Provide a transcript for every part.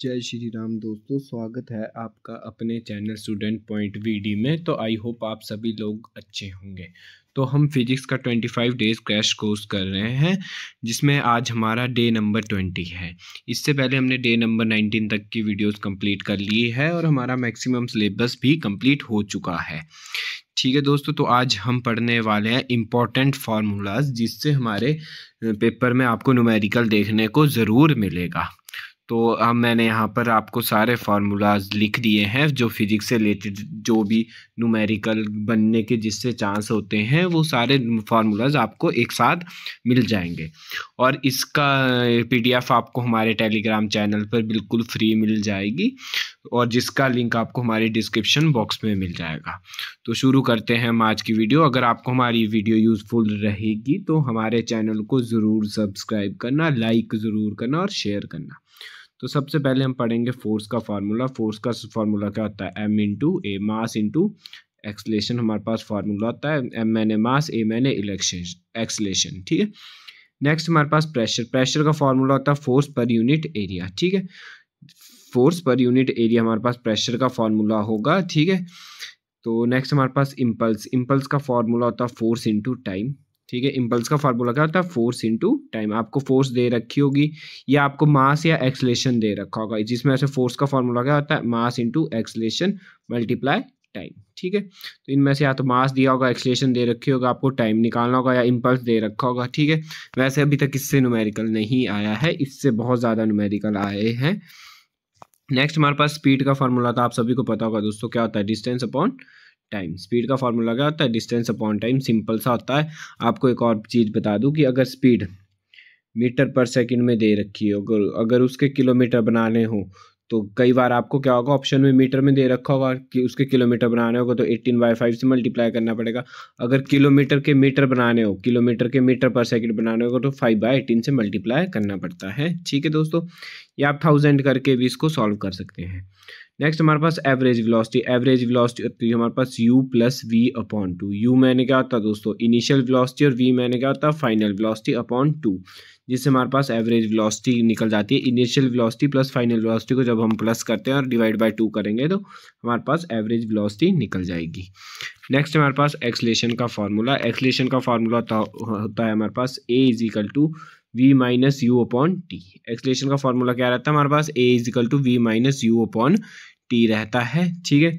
जय श्री राम दोस्तों स्वागत है आपका अपने चैनल स्टूडेंट पॉइंट वी में तो आई होप आप सभी लोग अच्छे होंगे तो हम फिजिक्स का 25 डेज क्रैश कोर्स कर रहे हैं जिसमें आज हमारा डे नंबर 20 है इससे पहले हमने डे नंबर 19 तक की वीडियोस कंप्लीट कर ली है और हमारा मैक्सिमम सिलेबस भी कंप्लीट हो चुका है ठीक है दोस्तों तो आज हम पढ़ने वाले हैं इम्पॉर्टेंट फार्मूलाज जिससे हमारे पेपर में आपको न्यूमेरिकल देखने को ज़रूर मिलेगा तो अब मैंने यहाँ पर आपको सारे फार्मूलाज लिख दिए हैं जो फिज़िक्स से रिलेटेड जो भी नूमेरिकल बनने के जिससे चांस होते हैं वो सारे फार्मूलाज आपको एक साथ मिल जाएंगे और इसका पीडीएफ आपको हमारे टेलीग्राम चैनल पर बिल्कुल फ्री मिल जाएगी और जिसका लिंक आपको हमारे डिस्क्रिप्शन बॉक्स में मिल जाएगा तो शुरू करते हैं हम आज की वीडियो अगर आपको हमारी वीडियो यूज़फुल रहेगी तो हमारे चैनल को ज़रूर सब्सक्राइब करना लाइक ज़रूर करना और शेयर करना तो सबसे पहले हम पढ़ेंगे फोर्स का फार्मूला फोर्स का फार्मूला क्या होता है M into A mass into acceleration हमारे पास फार्मूला होता है M N A mass A man election acceleration ठीक है नेक्स्ट हमारे पास प्रेशर प्रेशर का फार्मूला होता है फोर्स पर यूनिट एरिया ठीक है फोर्स पर यूनिट एरिया हमारे पास प्रेशर का फार्मूला होगा ठीक है तो नेक्स्ट हमारे पास इम्पल्स इम्पल्स का फार्मूला होता है फोर्स इंटू टाइम ठीक है इम्पल्स का फार्मूला क्या होता है फोर्स इंटू टाइम आपको फोर्स दे रखी होगी या आपको मास या एक्सलेशन दे रखा होगा जिसमें ऐसे फोर्स का फार्मूला क्या होता है mass into acceleration multiply time ठीक है तो इनमें से या तो मास दिया होगा एक्सलेशन दे रखी होगा आपको टाइम निकालना होगा या इम्पल्स दे रखा होगा ठीक है वैसे अभी तक इससे नुमेरिकल नहीं आया है इससे बहुत ज़्यादा नुमेरिकल आए हैं नेक्स्ट हमारे पास स्पीड का फार्मूला था आप सभी को पता होगा दोस्तों क्या होता है डिस्टेंस अपॉन टाइम स्पीड का फॉर्मूला क्या होता है डिस्टेंस अपॉन टाइम सिंपल सा होता है आपको एक और चीज़ बता दूँ कि अगर स्पीड मीटर पर सेकंड में दे रखी हो अगर अगर उसके किलोमीटर बनाने हो तो कई बार आपको क्या होगा ऑप्शन में मीटर में दे रखा होगा कि उसके किलोमीटर बनाने होगा तो एट्टीन बाई फाइव से मल्टीप्लाई करना पड़ेगा अगर किलोमीटर के मीटर बनाने हो किलोमीटर के मीटर पर सेकेंड बनाने होगा तो फाइव बाई एटीन से मल्टीप्लाई करना पड़ता है ठीक है दोस्तों या आप थाउजेंड करके भी इसको सॉल्व कर सकते हैं नेक्स्ट हमारे पास एवरेज वेलोसिटी एवरेज वेलोसिटी होती है हमारे पास u plus V upon two U मैंने क्या होता दोस्तों इनिशियल वेलोसिटी और v मैंने क्या होता फाइनल वेलोसिटी अपॉन टू जिससे हमारे पास एवरेज वेलोसिटी निकल जाती है initial velocity plus final velocity को जब हम प्लस करते हैं और डिवाइड बाई टू करेंगे तो हमारे पास एवरेज वेलोसिटी निकल जाएगी नेक्स्ट हमारे पास एक्सलेशन का फार्मूला एक्सलेशन का फार्मूला होता है हमारे पास A equal to V minus U upon T acceleration का फॉर्मूला क्या रहता है हमारे पास A equal to V minus U upon T रहता है ठीक है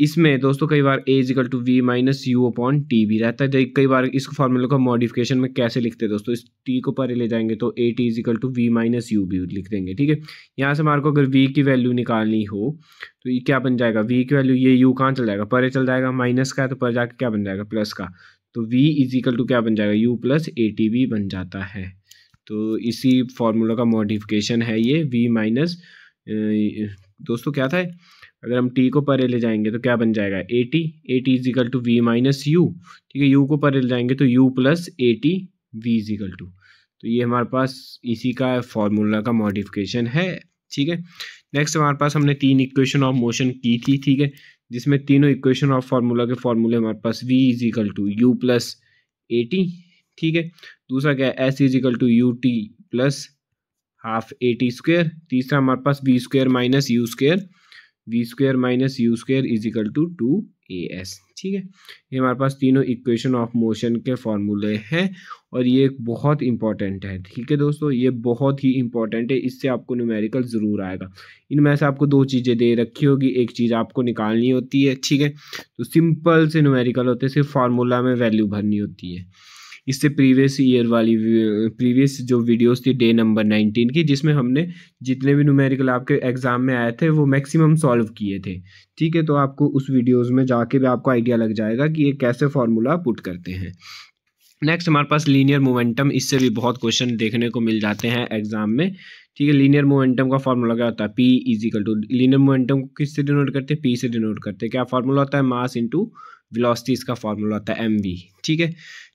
इसमें दोस्तों कई बार A equal to V minus U upon T भी रहता है कई बार इस फॉर्मूले को मॉडिफिकेशन में कैसे लिखते हैं दोस्तों इस टी को परे ले जाएंगे तो A T equal to V minus U भी लिख देंगे ठीक है यहाँ से हमारे को अगर वी की वैल्यू निकालनी हो तो ये क्या बन जाएगा वी की वैल्यू ये यू कहाँ चल जाएगा परे चल जाएगा माइनस का है तो पर जाकर क्या बन जाएगा प्लस का तो v इजिकल टू क्या बन जाएगा u plus A T V बन जाता है तो इसी फॉर्मूला का मॉडिफिकेशन है ये v माइनस दोस्तों क्या था अगर हम t को परे ले जाएंगे तो क्या बन जाएगा A T A T equal to V minus U ठीक है u को परे ले जाएंगे तो u plus A T V is equal to तो ये हमारे पास इसी का फॉर्मूला का मॉडिफिकेशन है ठीक है नेक्स्ट हमारे पास हमने तीन इक्वेशन ऑफ मोशन की थी ठीक है जिसमें तीनों इक्वेशन ऑफ फार्मूला के फार्मूले हमारे पास V is equal to U plus A T ठीक है दूसरा क्या है S is equal to U T plus half A T square तीसरा हमारे पास B square minus U square V square minus U square is equal to two A S ठीक है ये हमारे पास तीनों इक्वेशन ऑफ मोशन के फॉर्मूले हैं और ये बहुत इंपॉर्टेंट है ठीक है दोस्तों ये बहुत ही इंपॉर्टेंट है इससे आपको न्यूमेरिकल ज़रूर आएगा इनमें से आपको दो चीज़ें दे रखी होगी एक चीज़ आपको निकालनी होती है ठीक है तो सिंपल से न्यूमेरिकल होते हैं सिर्फ फार्मूला में वैल्यू भरनी होती है इससे प्रीवियस ईयर वाली प्रीवियस जो वीडियोस थी डे नंबर 19 की जिसमें हमने जितने भी न्यूमेरिकल आपके एग्ज़ाम में आए थे वो मैक्सिमम सॉल्व किए थे ठीक है तो आपको उस वीडियोस में जाके भी आपको आइडिया लग जाएगा कि ये कैसे फार्मूला पुट करते हैं नेक्स्ट हमारे पास लीनियर मोमेंटम इससे भी बहुत क्वेश्चन देखने को मिल जाते हैं एग्जाम में ठीक है लीनियर मोमेंटम का फॉर्मूला क्या होता है P is equal to linear momentum को किससे डिनोट करते हैं पी से डिनोट करते हैं क्या फार्मूला होता है मास इंटू वेलोसिटी इसका फॉर्मूला होता है एम ठीक है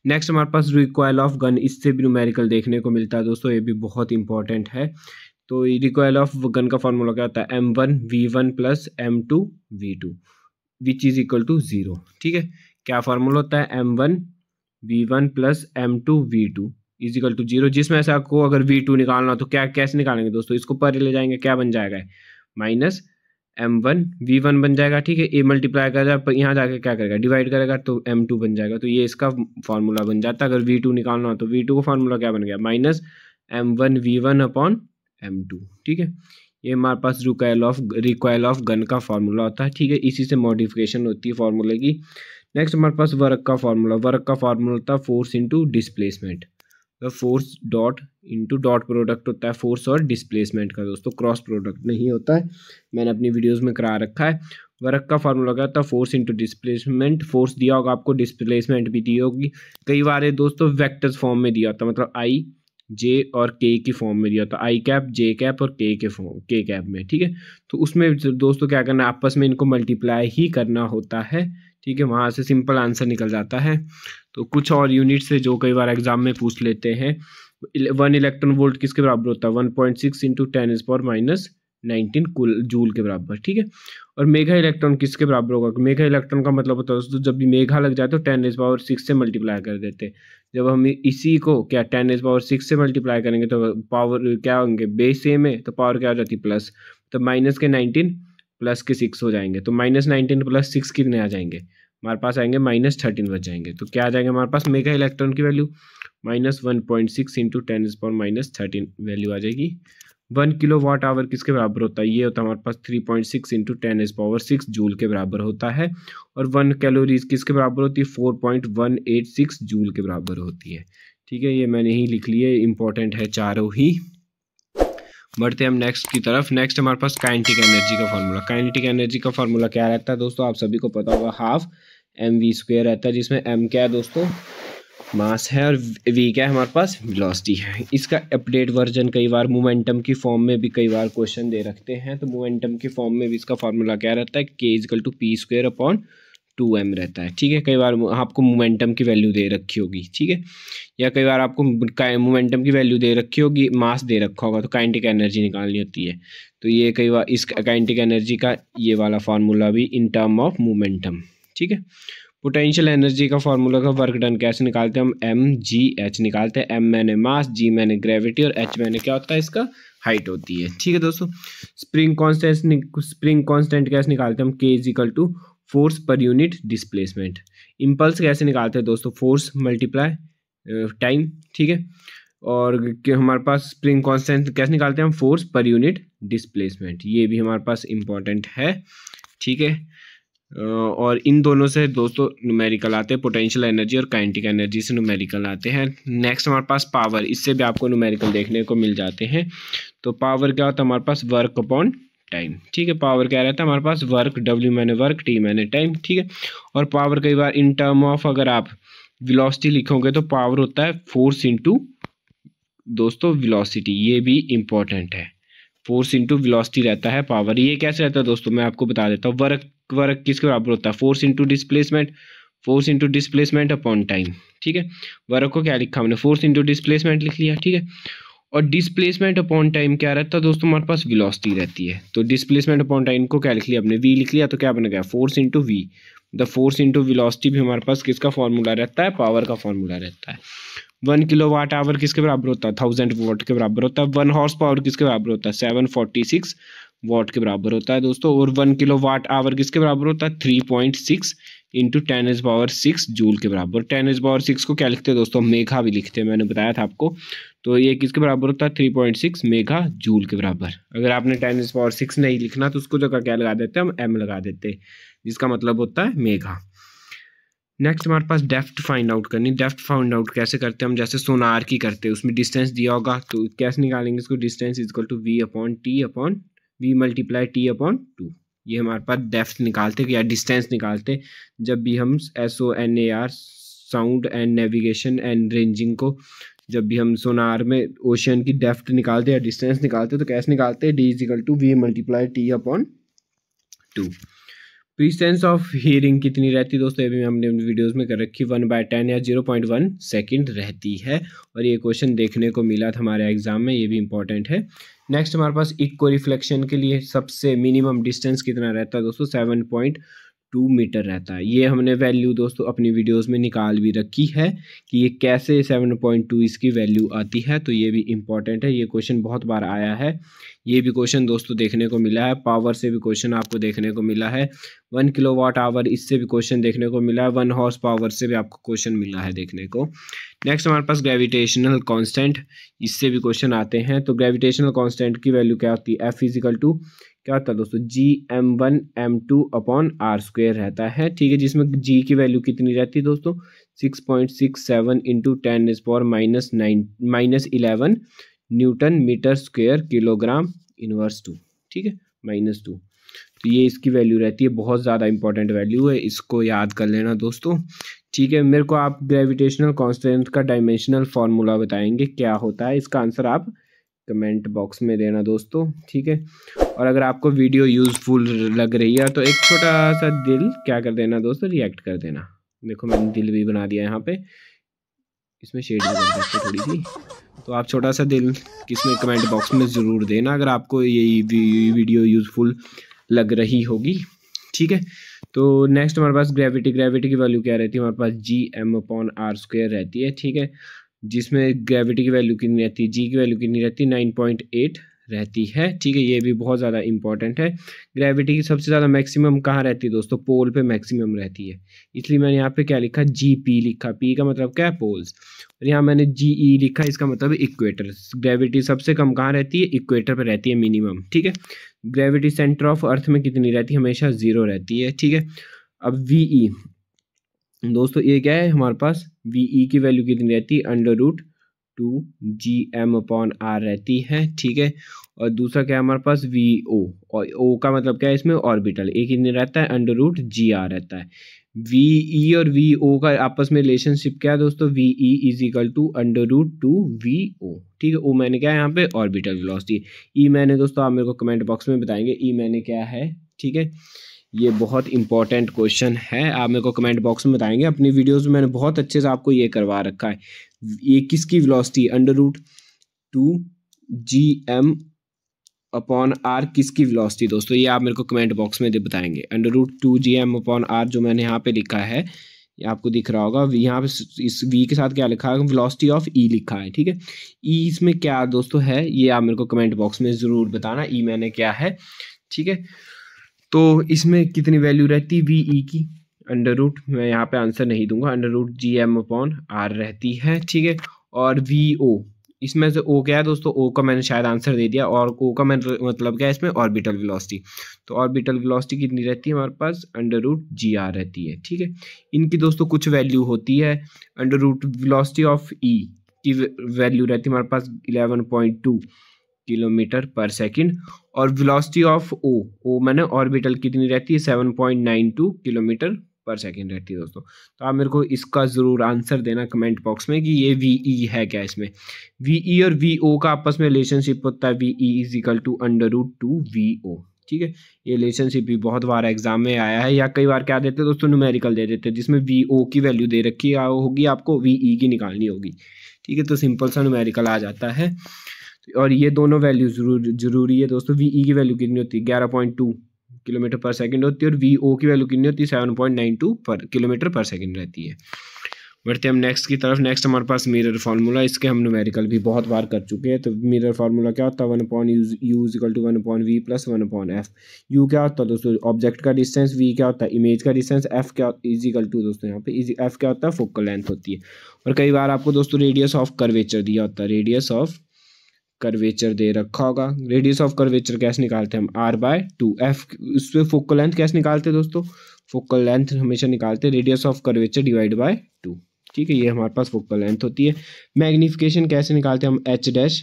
नेक्स्ट हमारे पास रिकॉयल ऑफ गन इससे भी न्यूमेरिकल देखने को मिलता है दोस्तों ये भी बहुत इंपॉर्टेंट है तो रिकॉयल ऑफ गन का फॉर्मूला क्या होता है M one V one plus M two V two which is equal to zero ठीक है क्या फार्मूला होता है M one V one plus M two V two equal to zero जिसमें से आपको अगर वी टू निकालना तो क्या कैसे निकालेंगे दोस्तों इसको पर ले जाएंगे क्या बन जाएगा minus M one V one बन जाएगा ठीक है ए मल्टीप्लाई करेगा पर यहाँ जाकर क्या करेगा डिवाइड करेगा तो एम टू बन जाएगा तो ये इसका फार्मूला बन जाता है अगर वी टू निकालना हो तो वी टू का फार्मूला क्या बन गया minus M one V one upon M two ठीक है ये हमारे पास recoil of recoil of gun का फार्मूला होता है ठीक है इसी से मॉडिफिकेशन होती है फार्मूले की नेक्स्ट हमारे पास वर्क का फार्मूला वर्क का फार्मूला होता है force into displacement force dot into dot product होता है फोर्स और डिस्प्लेसमेंट का दोस्तों क्रॉस प्रोडक्ट नहीं होता है मैंने अपनी वीडियोस में करा रखा है वर्क का फॉर्मूला क्या होता है फोर्स इंटू डिस्प्लेसमेंट फोर्स दिया होगा आपको डिस्प्लेसमेंट भी दी होगी कई बार दोस्तों वैक्टर्स फॉर्म में दिया होता मतलब आई जे और के की फॉर्म में दिया होता आई कैप जे कैप और के के फॉर्म के कैप में ठीक है तो उसमें दोस्तों क्या करना है आपस में इनको मल्टीप्लाई ही करना होता है ठीक है वहाँ से सिंपल आंसर निकल जाता है तो कुछ और यूनिट से जो कई बार एग्जाम में पूछ लेते हैं वन इलेक्ट्रॉन वोल्ट किसके बराबर होता है one point six into ten is power minus nineteen कुल जूल के बराबर ठीक है और मेघा इलेक्ट्रॉन किसके बराबर होगा मेघा इलेक्ट्रॉन का मतलब होता है दोस्तों जब भी मेघा लग जाए तो टेन एज पावर सिक्स से मल्टीप्लाई कर देते हैं जब हम इसी को क्या टेन एज पावर सिक्स से मल्टीप्लाई करेंगे तो पावर क्या होंगे बेस सेम है तो पावर क्या हो जाती है प्लस तो माइनस के नाइनटीन प्लस के सिक्स हो जाएंगे तो माइनस नाइनटीन प्लस सिक्स कितने आ जाएंगे हमारे पास आएंगे माइनस थर्टीन बच जाएंगे तो क्या आ जाएंगे हमारे पास मेगा इलेक्ट्रॉन की value minus one point six into ten is power minus thirteen value आ जाएगी वन किलो वाट आवर किसके बराबर होता है ये होता है हमारे पास three point six into ten is power six joule के बराबर होता है और वन कैलोरीज किसके बराबर होती है four point one eight six joule के बराबर होती है ठीक है ये मैंने ही लिख लिया इंपॉर्टेंट है चारों ही बढ़ते हम नेक्स्ट की तरफ नेक्स्ट हमारे पास काइनेटिक एनर्जी का फार्मूला काइनेटिक एनर्जी का फार्मूला क्या रहता है दोस्तों आप सभी को पता होगा हाफ एम वी स्क्वेयर रहता है जिसमें एम क्या है दोस्तों मास है और वी क्या है हमारे पास वेलोसिटी है इसका अपडेट वर्जन कई बार मोमेंटम की फॉर्म में भी कई बार क्वेश्चन दे रखते हैं तो मोमेंटम की फॉर्म में भी इसका फॉर्मूला क्या रहता है K equal to P square upon two M रहता है ठीक है कई बार आपको मोमेंटम की वैल्यू दे रखी होगी ठीक है या कई बार आपको मोमेंटम की वैल्यू दे रखी होगी मास दे रखा होगा तो काइंटिक एनर्जी निकालनी होती है तो ये कई बार इस काइंटिक एनर्जी का ये वाला फार्मूला भी इन टर्म ऑफ मोमेंटम ठीक है पोटेंशियल एनर्जी का फार्मूला का वर्क डन कैसे निकालते हैं हम एम जी एच निकालते हैं एम मैंने मास जी मैंने ग्रेविटी और एच मैंने क्या होता है इसका हाइट होती है ठीक है दोस्तों स्प्रिंग कॉन्स्टेंट स्प्रिंग कॉन्स्टेंट कैसे निकालते हैं हम K is equal to force per unit displacement impulse कैसे निकालते हैं दोस्तों फोर्स मल्टीप्लाई टाइम ठीक है और हमारे पास स्प्रिंग कॉन्स्टेंट कैसे निकालते हैं हम फोर्स पर यूनिट डिस्प्लेसमेंट ये भी हमारे पास इम्पॉर्टेंट है ठीक है और इन दोनों से दोस्तों नुमेरिकल आते हैं पोटेंशियल एनर्जी और काइनेटिक एनर्जी से नुमेरिकल आते हैं नेक्स्ट हमारे पास पावर इससे भी आपको नुमेरिकल देखने को मिल जाते हैं तो पावर क्या होता है हमारे पास वर्क अपॉन टाइम ठीक है पावर क्या रहता है हमारे पास वर्क डब्ल्यू मैंने वर्क टी मैंने टाइम ठीक है और पावर कई बार इन टर्म ऑफ अगर आप विलोसिटी लिखोगे तो पावर होता है फोर्स इंटू दोस्तों विलोसिटी ये भी इंपॉर्टेंट है फोर्स इंटू विलोसिटी रहता है पावर ये कैसे रहता है दोस्तों मैं आपको बता देता हूँ वर्क वर्क किसके बराबर होता है force into displacement force into displacement upon time ठीक है वर्क को क्या लिखा हमने फोर्स इंटू डिस्प्लेसमेंट लिख लिया ठीक है और डिस्प्लेसमेंट अपॉन टाइम क्या रहता है दोस्तों हमारे पास विलोसिटी रहती है तो डिस्प्लेसमेंट अपॉन टाइम को क्या लिख लिया अपने वी लिख लिया तो क्या बन गया force into V the force into velocity भी हमारे पास किसका फॉर्मूला रहता है पावर का फॉर्मूला रहता है वन किलो वाट आवर किसके बराबर होता है थाउजेंड वाट के बराबर होता है वन हॉर्स पावर किसके बराबर होता है सेवन फोर्टी सिक्स वाट के बराबर होता है दोस्तों और वन किलो वाट आवर किसके बराबर होता है three point six into ten edge power six joule के बराबर टेन एज पावर सिक्स को क्या लिखते हैं दोस्तों मेघा भी लिखते हैं मैंने बताया था आपको तो ये किसके बराबर होता है three point six mega joule के बराबर अगर आपने टेन इज पावर सिक्स नहीं लिखना तो उसको जगह क्या लगा देते हैं हम एम लगा देते जिसका मतलब होता है मेघा नेक्स्ट हमारे पास डेफ्ट फाइंड आउट करनी डेफ्ट फाइंड आउट कैसे करते हैं हम जैसे सोनार की करते हैं उसमें डिस्टेंस दिया होगा तो कैसे निकालेंगे इसको distance equal to V upon T upon V multiply T upon two ये हमारे पास डेफ्ट निकालते या डिस्टेंस निकालते जब भी हम S O N A R sound and navigation and ranging को जब भी हम सोनार में ओशन की डेफ्ट निकालते हैं डिस्टेंस निकालते हैं तो कैसे निकालते हैं D is equal to V multiply T upon two presence of hearing कितनी रहती है दोस्तों ये भी हमने वीडियोस में कर रखी वन बाय टेन या जीरो पॉइंट वन सेकेंड रहती है और ये क्वेश्चन देखने को मिला था हमारे एग्जाम में ये भी इंपॉर्टेंट है नेक्स्ट हमारे पास इक्को रिफ्लेक्शन के लिए सबसे मिनिमम डिस्टेंस कितना रहता है दोस्तों सेवन पॉइंट टू मीटर रहता है ये हमने वैल्यू दोस्तों अपनी वीडियोस में निकाल भी रखी है कि ये कैसे सेवन पॉइंट टू इसकी वैल्यू आती है तो ये भी इम्पॉर्टेंट है ये क्वेश्चन बहुत बार आया है ये भी क्वेश्चन दोस्तों देखने को मिला है पावर से भी क्वेश्चन आपको देखने को मिला है वन किलो वाट आवर इससे भी क्वेश्चन देखने को मिला है वन हॉर्स पावर से भी आपको क्वेश्चन मिला है देखने को नेक्स्ट हमारे पास ग्रेविटेशनल कॉन्स्टेंट इससे भी क्वेश्चन आते हैं तो ग्रेविटेशनल कॉन्स्टेंट की वैल्यू क्या होती है एफ इजिकल टू क्या होता है दोस्तों G M one M two upon R square रहता है ठीक है जिसमें जी की वैल्यू कितनी रहती है दोस्तों six point six seven into ten is power minus nine minus eleven newton metre square kilogram inverse two ठीक है माइनस टू तो ये इसकी वैल्यू रहती है बहुत ज़्यादा इंपॉर्टेंट वैल्यू है इसको याद कर लेना दोस्तों ठीक है मेरे को आप ग्रेविटेशनल कॉन्स्टेंट का डायमेंशनल फार्मूला बताएंगे क्या होता है इसका आंसर आप कमेंट बॉक्स में देना दोस्तों ठीक है और अगर आपको वीडियो यूज़फुल लग रही है तो एक छोटा सा दिल क्या कर देना दोस्तों रिएक्ट कर देना देखो मैंने दिल भी बना दिया यहाँ पे इसमें शेड भी सकते थोड़ी सी तो आप छोटा सा दिल किसमें कमेंट बॉक्स में ज़रूर देना अगर आपको ये वीडियो यूज़फुल लग रही होगी ठीक है तो नेक्स्ट हमारे पास ग्रेविटी ग्रेविटी की वैल्यू क्या रहती है हमारे पास G M upon R square रहती है ठीक है जिसमें ग्रेविटी की वैल्यू कितनी रहती है जी की वैल्यू कितनी रहती है नाइन पॉइंट एट रहती है ठीक है ये भी बहुत ज़्यादा इंपॉर्टेंट है ग्रेविटी की सबसे ज़्यादा मैक्सिमम कहाँ रहती है दोस्तों पोल पे मैक्सिमम रहती है इसलिए मैंने यहाँ पे क्या लिखा जी पी लिखा पी का मतलब क्या है पोल्स और यहाँ मैंने जी ई e लिखा इसका मतलब इक्वेटर ग्रेविटी सबसे कम कहाँ रहती है इक्वेटर पर रहती है मिनिमम ठीक है ग्रेविटी सेंटर ऑफ अर्थ में कितनी रहती है हमेशा ज़ीरो रहती है ठीक है अब वी ई e। दोस्तों ये क्या है हमारे पास वी ई e की वैल्यू कितनी रहती है under root two G M upon R रहती है ठीक है और दूसरा क्या है हमारे पास वी ओ और ओ का मतलब क्या है इसमें ऑर्बिटल एक कितनी रहता है अंडर रूट जी आर रहता है वी ई e और वी ओ का आपस में रिलेशनशिप क्या है दोस्तों V E is equal to under root two V O ठीक है ओ मैंने क्या है यहाँ पे ऑर्बिटल वेलोसिटी ई मैंने दोस्तों आप मेरे को कमेंट बॉक्स में बताएंगे ई e मैंने क्या है ठीक है ये बहुत इंपॉर्टेंट क्वेश्चन है आप मेरे को कमेंट बॉक्स में बताएंगे अपनी वीडियोस में मैंने बहुत अच्छे से आपको ये करवा रखा है ये किसकी velocity under root two G M upon R किसकी वेलोसिटी दोस्तों ये आप मेरे को कमेंट बॉक्स में बताएंगे under root two G M upon R जो मैंने यहाँ पे लिखा है आपको दिख रहा होगा यहाँ पे इस वी के साथ क्या लिखा है वेलोसिटी ऑफ ई लिखा है ठीक है ई e इसमें क्या दोस्तों है ये आप मेरे को कमेंट बॉक्स में ज़रूर बताना ई e मैंने क्या है ठीक है तो इसमें कितनी वैल्यू रहती वी ई e की अंडर रूट मैं यहाँ पे आंसर नहीं दूंगा under root G M upon R रहती है ठीक है और वी ओ इसमें से ओ क्या है दोस्तों ओ का मैंने शायद आंसर दे दिया और ओ का मैंने मतलब क्या है इसमें ऑर्बिटल वेलोसिटी तो ऑर्बिटल वेलोसिटी कितनी रहती है हमारे पास अंडर रूट जी आर रहती है ठीक है इनकी दोस्तों कुछ वैल्यू होती है under root velocity of E की वैल्यू रहती है हमारे पास eleven point two kilometre per second और वेलोसिटी ऑफ ओ ओ मैंने ऑर्बिटल कितनी रहती है seven point nine two kilometre per second रहती है दोस्तों तो आप मेरे को इसका ज़रूर आंसर देना कमेंट बॉक्स में कि ये वी ई e है क्या इसमें वी ई e और वी ओ का आपस में रिलेशनशिप होता है V E is equal to under root two V O ठीक है ये रिलेशनशिप भी बहुत बार एग्जाम में आया है या कई बार क्या देते हैं दोस्तों न्यूमेरिकल दे देते हैं जिसमें वी ओ की वैल्यू दे रखी होगी आपको वी ई e की निकालनी होगी ठीक है तो सिंपल सा न्यूमेरिकल आ जाता है और ये दोनों वैल्यू जरूर जरूरी है दोस्तों वी ई e की वैल्यू कितनी होती है ग्यारह point two kilometre per second होती है और वी ओ की वैल्यू कितनी होती है seven point nine two per kilometre per second रहती है बढ़ते हम नेक्स्ट की तरफ नेक्स्ट हमारे पास मिरर फार्मूला इसके हम न्यूमेरिकल भी बहुत बार कर चुके हैं तो मिरर फार्मूला क्या होता है one upon U use equal to one upon V plus one upon F U क्या होता है दोस्तों ऑब्जेक्ट का डिस्टेंस वी क्या होता है इमेज का डिस्टेंस एफ क्या इज इक्वल टू दोस्तों यहाँ पे एफ क्या होता है फोकल लेंथ होती है और कई बार आपको दोस्तों रेडियस ऑफ कर्वेचर दिया होता है रेडियस ऑफ कर्वेचर दे रखा होगा रेडियस ऑफ कर्वेचर कैसे निकालते हैं हम आर बाय टू एफ उस पर फोकल लेंथ कैसे निकालते हैं दोस्तों फोकल लेंथ हमेशा निकालते हैं radius of curvature divide by two ठीक है ये हमारे पास फोकल लेंथ होती है मैग्निफिकेशन कैसे निकालते हैं हम एच डैश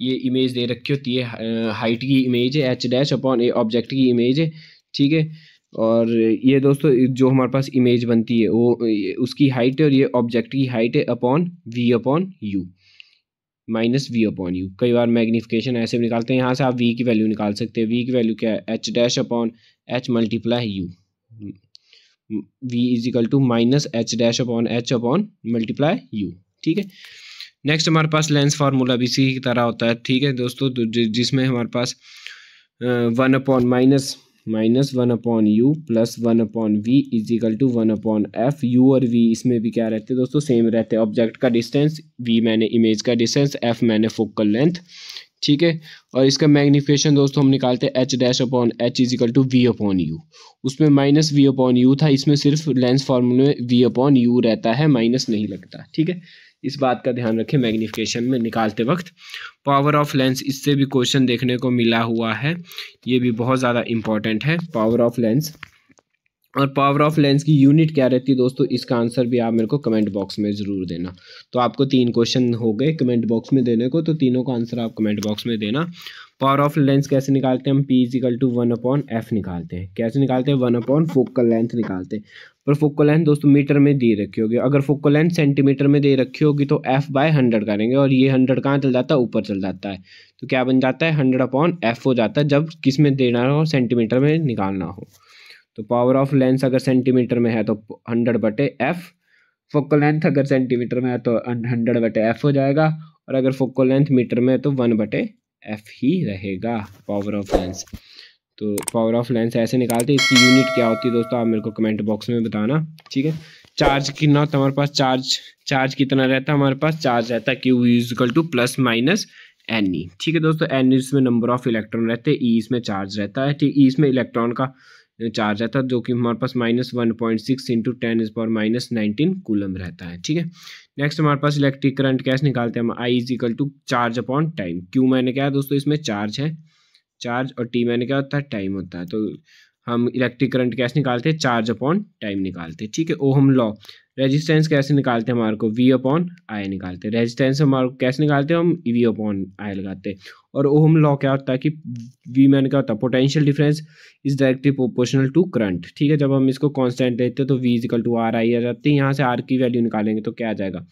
ये इमेज दे रखी होती है हाइट की इमेज है H dash upon A object की इमेज है ठीक है और ये दोस्तों जो हमारे पास इमेज बनती है वो उसकी हाइट है और ये ऑब्जेक्ट की हाइट है upon V upon U minus V upon U कई बार मैग्नीफिकेशन ऐसे भी निकालते हैं यहाँ से आप वी की वैल्यू निकाल सकते हैं वी की वैल्यू क्या है H dash upon H multiply U V is equal to minus H dash upon H upon multiply U ठीक है नेक्स्ट हमारे पास लेंस फार्मूला भी इसी की तरह होता है ठीक है दोस्तों तो जिसमें हमारे पास one upon minus minus one upon U plus one upon V is equal to one upon F U और वी इसमें भी क्या रहते हैं दोस्तों सेम रहते हैं ऑब्जेक्ट का डिस्टेंस वी मैंने इमेज का डिस्टेंस एफ मैंने फोकल लेंथ ठीक है और इसका मैग्नीफिकेशन दोस्तों हम निकालते हैं H dash upon H is equal to V upon U उसमें माइनस वी अपॉन यू था इसमें सिर्फ लेंस फॉर्मूले में वी अपॉन यू रहता है माइनस नहीं लगता ठीक है इस बात का ध्यान रखें मैग्नीफिकेशन में निकालते वक्त पावर ऑफ लेंस इससे भी क्वेश्चन देखने को मिला हुआ है ये भी बहुत ज़्यादा इम्पॉर्टेंट है पावर ऑफ लेंस और पावर ऑफ लेंस की यूनिट क्या रहती है दोस्तों इसका आंसर भी आप मेरे को कमेंट बॉक्स में ज़रूर देना तो आपको तीन क्वेश्चन हो गए कमेंट बॉक्स में देने को तो तीनों का आंसर आप कमेंट बॉक्स में देना पावर ऑफ लेंस कैसे निकालते हैं हम P is equal to one upon F निकालते हैं कैसे निकालते हैं वन अपॉन फोकल लेंथ निकालते हैं पर फोकल लेंथ दोस्तों मीटर में दे रखी होगी अगर फोकल लेंथ सेंटीमीटर में दे रखी होगी तो एफ बाय हंड्रेड करेंगे और ये हंड्रेड कहाँ चल जाता है ऊपर चल जाता है तो क्या बन जाता है हंड्रेड अपॉन एफ हो जाता है जब किस में देना हो सेंटीमीटर में निकालना हो तो पावर ऑफ लेंस अगर सेंटीमीटर में है तो हंड्रेड बटे एफ फोकल लेंथ अगर सेंटीमीटर में है तो हंड्रेड बटे एफ हो जाएगा और अगर फोकल लेंथ मीटर में है तो वन बटे एफ ही रहेगा पावर ऑफ लेंस तो पावर ऑफ लेंस ऐसे निकालते हैं इसकी यूनिट क्या होती है दोस्तों आप मेरे को कमेंट बॉक्स में बताना ठीक है चार्ज कितना होता हमारे पास चार्ज चार्ज कितना रहता है हमारे पास चार्ज रहता है Q is equal to plus minus N E ठीक है दोस्तों एन ई e इसमें नंबर ऑफ इलेक्ट्रॉन रहते हैं ई e इसमें चार्ज रहता है ठीक ई e इसमें इलेक्ट्रॉन का चार्ज रहता है जो कि हमारे पास minus one point six into ten is power minus nineteen coulomb रहता है ठीक है नेक्स्ट हमारे पास इलेक्ट्रिक करंट कैसे निकालते हैं हम I is equal to charge upon time Q मैंने क्या है दोस्तों इसमें चार्ज है चार्ज और टी मैंने क्या होता है टाइम होता है तो हम इलेक्ट्रिक करंट कैसे निकालते हैं चार्ज अपॉन टाइम निकालते हैं ठीक है ओहम लॉ रेजिस्टेंस कैसे निकालते हैं हमारे को वी अपॉन आई निकालते हैं रेजिस्टेंस हमारे को कैसे निकालते हैं हम वी e अपॉन आई लगाते हैं और ओहम लॉ क्या होता है कि वी मैन क्या होता है potential difference is directly proportional to current ठीक है जब हम इसको कॉन्स्टेंट देते हैं तो V is equal to R I आ जाती है यहाँ से आर की वैल्यू निकालेंगे तो क्या आ जाएगा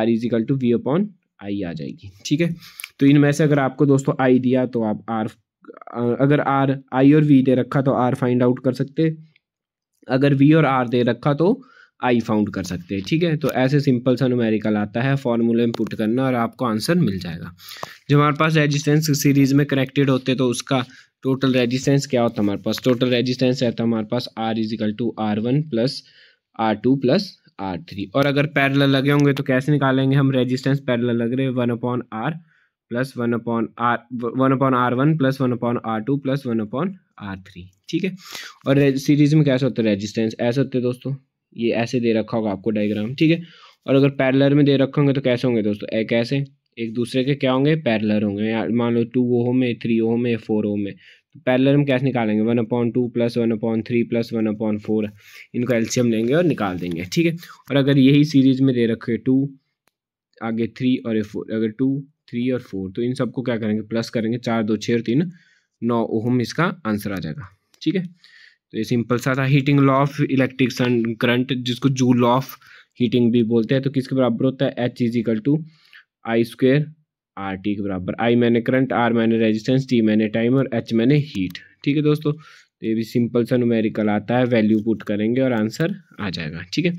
R is equal to V upon I आ जाएगी ठीक है तो इनमें से अगर आपको दोस्तों आई दिया तो आप आर अगर आर आई और वी दे रखा तो आर फाइंड आउट कर सकते अगर वी और आर दे रखा तो आई फाउंड कर सकते हैं ठीक है तो ऐसे सिंपल सा न्यूमेरिकल आता है फॉर्मूले में पुट करना और आपको आंसर मिल जाएगा जब हमारे पास रेजिस्टेंस सीरीज में कनेक्टेड होते तो उसका टोटल रेजिस्टेंस क्या होता हमारे पास टोटल रेजिस्टेंस रहता हमारे पास R is equal to R one plus R two plus R three और अगर पैरल लगे होंगे तो कैसे निकालेंगे हम रेजिस्टेंस पैरल लग रहे one upon R plus one upon R one upon R one plus one upon R two plus one upon R three ठीक है और सीरीज में कैसे होता है रेजिस्टेंस ऐसे होते हैं दोस्तों ये ऐसे दे रखा होगा आपको डायग्राम ठीक है और अगर पैरलर में दे रखे होंगे तो कैसे होंगे दोस्तों एक ऐसे एक दूसरे के क्या होंगे पैरलर होंगे मान लो टू ओ में थ्री ओ में फोर ओ में तो पैरलर में कैसे निकालेंगे one upon two plus one upon three plus one upon four इनको एल्शियम लेंगे और निकाल देंगे ठीक है और अगर यही सीरीज में दे रखे टू आगे थ्री और ए फोर अगर टू थ्री और फोर तो इन सबको क्या करेंगे प्लस करेंगे चार दो छः और तीन नौ ओहम इसका आंसर आ जाएगा ठीक है तो ये सिंपल सा था हीटिंग लॉ ऑफ इलेक्ट्रिक सन करंट जिसको जू लॉ ऑफ हीटिंग भी बोलते हैं तो किसके बराबर होता है H is equal to I square R T के बराबर आई मैंने करंट आर मैंने रेजिस्टेंस टी मैंने टाइम और एच मैंने हीट ठीक है दोस्तों तो ये भी सिंपल सा नुमेरिकल आता है वैल्यू पुट करेंगे और आंसर आ जाएगा ठीक है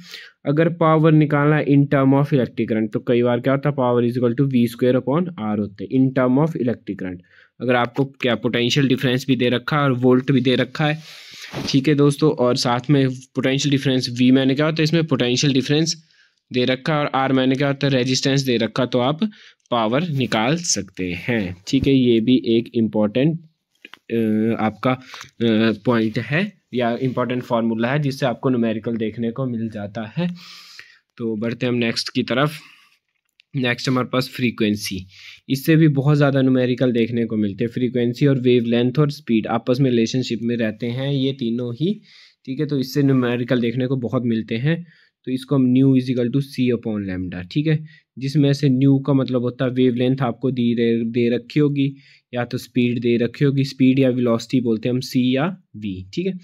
अगर पावर निकालना in term of electric current तो कई बार क्या होता है power is equal to V square upon R होते हैं in term of electric current अगर आपको क्या पोटेंशियल डिफरेंस भी दे रखा है और वोल्ट भी दे रखा है ठीक है दोस्तों और साथ में पोटेंशियल डिफरेंस वी मैंने क्या होता है इसमें पोटेंशियल डिफरेंस दे रखा और आर मैंने क्या होता है रेजिस्टेंस दे रखा तो आप पावर निकाल सकते हैं ठीक है ये भी एक इम्पॉर्टेंट आपका पॉइंट है या इम्पॉर्टेंट फार्मूला है जिससे आपको न्यूमेरिकल देखने को मिल जाता है तो बढ़ते हम नेक्स्ट की तरफ नेक्स्ट हमारे पास फ्रीक्वेंसी इससे भी बहुत ज़्यादा न्यूमेरिकल देखने को मिलते हैं फ्रीक्वेंसी और वेव लेंथ और स्पीड आपस में रिलेशनशिप में रहते हैं ये तीनों ही ठीक है तो इससे न्यूमेरिकल देखने को बहुत मिलते हैं तो इसको हम nu is equal to C upon lambda ठीक है जिसमें से न्यू का मतलब होता है वेव लेंथ आपको दी दे रखी होगी या तो स्पीड दे रखी होगी स्पीड या विलोसिटी बोलते हैं हम सी या वी ठीक है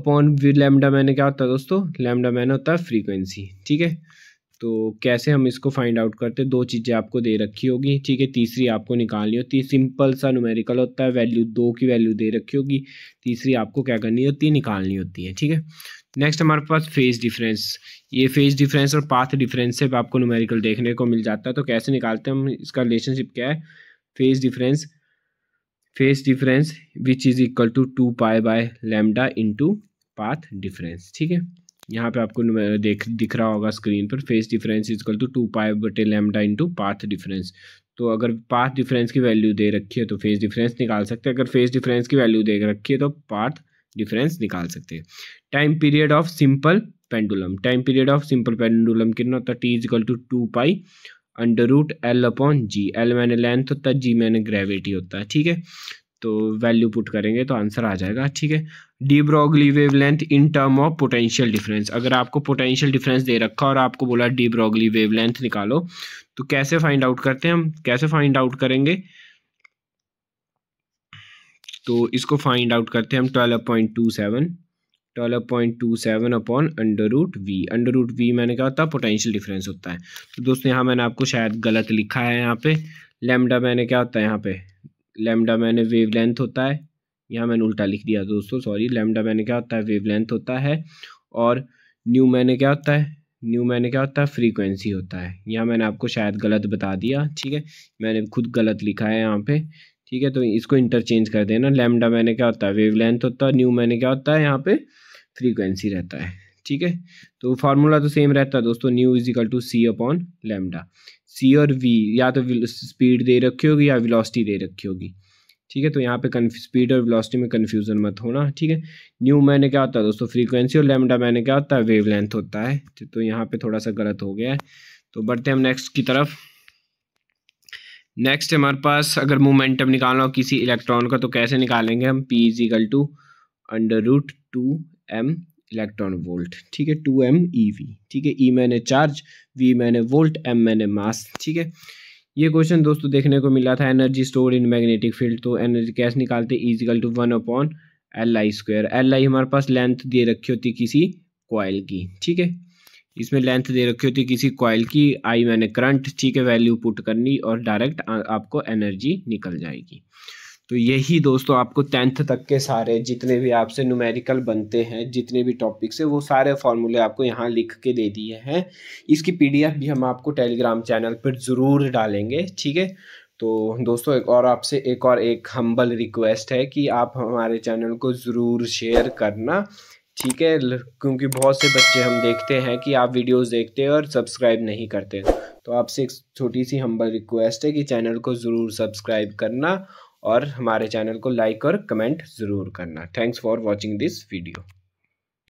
अपॉन लेमडा मैन क्या होता है दोस्तों लेमडा मैन होता है फ्रीक्वेंसी ठीक है तो कैसे हम इसको फाइंड आउट करते दो चीज़ें आपको दे रखी होगी ठीक है तीसरी आपको निकालनी होती है सिंपल सा न्यूमेरिकल होता है वैल्यू दो की वैल्यू दे रखी होगी तीसरी आपको क्या करनी होती है निकालनी होती है ठीक है नेक्स्ट हमारे पास फेज डिफरेंस ये फेज डिफरेंस और पाथ डिफरेंस से आपको न्यूमेरिकल देखने को मिल जाता है तो कैसे निकालते हैं हम इसका रिलेशनशिप क्या है phase difference phase difference which is equal to two pi by lambda into path difference ठीक है यहाँ पे आपको देख दिख रहा होगा स्क्रीन पर phase difference is equal to two pi बटे लेमडा इंटू पाथ डिफरेंस तो अगर पाथ डिफरेंस की वैल्यू दे रखी है तो फेस डिफरेंस निकाल सकते हैं अगर फेस डिफरेंस की वैल्यू दे रखी है तो पाथ डिफरेंस निकाल सकते हैं time period of simple pendulum time period of simple pendulum कितना होता है T is equal to two pi under root L upon G L मैंने लेंथ होता है जी मैंने ग्रेविटी होता है ठीक है तो वैल्यू पुट करेंगे तो आंसर आ जाएगा ठीक है de Broglie wavelength in term of potential difference अगर आपको पोटेंशियल डिफरेंस दे रखा और आपको बोला डी ब्रॉगली वेव लेंथ निकालो तो कैसे फाइंड आउट करते हैं हम कैसे फाइंड आउट करेंगे तो इसको फाइंड आउट करते हैं हम twelve point two seven twelve point two seven upon under root V under root V मैंने कहा था पोटेंशियल डिफरेंस होता है तो दोस्तों यहाँ मैंने आपको शायद गलत लिखा है यहाँ पे लेमडा मैंने क्या होता है यहाँ पे लेमडा मैंने वेव लेंथ होता है यहाँ मैंने उल्टा लिख दिया दोस्तों सॉरी लेमडा मैंने क्या होता है वेव लेंथ होता है और न्यू मैंने क्या होता है न्यू मैंने क्या होता है फ्रीक्वेंसी होता है यहाँ मैंने आपको शायद गलत बता दिया ठीक है मैंने खुद गलत लिखा है यहाँ पे ठीक है तो इसको इंटरचेंज कर देना लेमडा मैंने क्या होता है वेव लेंथ होता है न्यू मैंने क्या होता है यहाँ पे फ्रीक्वेंसी रहता है ठीक है तो फार्मूला तो सेम रहता है दोस्तों nu is equal to C upon lambda C और वी या तो स्पीड दे रखी होगी या वेलोसिटी दे रखी होगी ठीक है तो यहाँ पे स्पीड और वेलोसिटी में कन्फ्यूजन मत होना ठीक है न्यू मैंने क्या होता है दोस्तों फ्रीक्वेंसी और लेमडा मैंने क्या होता है वेव लेंथ होता है तो-, तो यहाँ पे थोड़ा सा गलत हो गया है तो बढ़ते हम नेक्स्ट की तरफ नेक्स्ट हमारे पास अगर मोमेंटम निकालना हो किसी इलेक्ट्रॉन का तो कैसे निकालेंगे हम P is equal to under root two M electron volt ठीक है टू एम ई वी ठीक है ई e मैंने चार्ज वी मैंने वोल्ट एम मैंने मास ठीक है ये क्वेश्चन दोस्तों देखने को मिला था energy store in magnetic field तो एनर्जी कैसे निकालते is equal to one upon L I square L I हमारे पास लेंथ दे रखी होती किसी कॉयल की ठीक है इसमें लेंथ दे रखी होती किसी कॉयल की आई मैंने करंट ठीक है वैल्यू पुट करनी और डायरेक्ट आपको एनर्जी निकल जाएगी तो यही दोस्तों आपको टेंथ तक के सारे जितने भी आपसे न्यूमेरिकल बनते हैं जितने भी टॉपिक्स है वो सारे फॉर्मूले आपको यहाँ लिख के दे दिए हैं इसकी पीडीएफ भी हम आपको टेलीग्राम चैनल पर ज़रूर डालेंगे ठीक है तो दोस्तों एक और आपसे एक और एक हम्बल रिक्वेस्ट है कि आप हमारे चैनल को ज़रूर शेयर करना ठीक है क्योंकि बहुत से बच्चे हम देखते हैं कि आप वीडियोस देखते हैं और सब्सक्राइब नहीं करते तो आपसे एक छोटी सी हम्बल रिक्वेस्ट है कि चैनल को ज़रूर सब्सक्राइब करना और हमारे चैनल को लाइक और कमेंट ज़रूर करना thanks for watching this video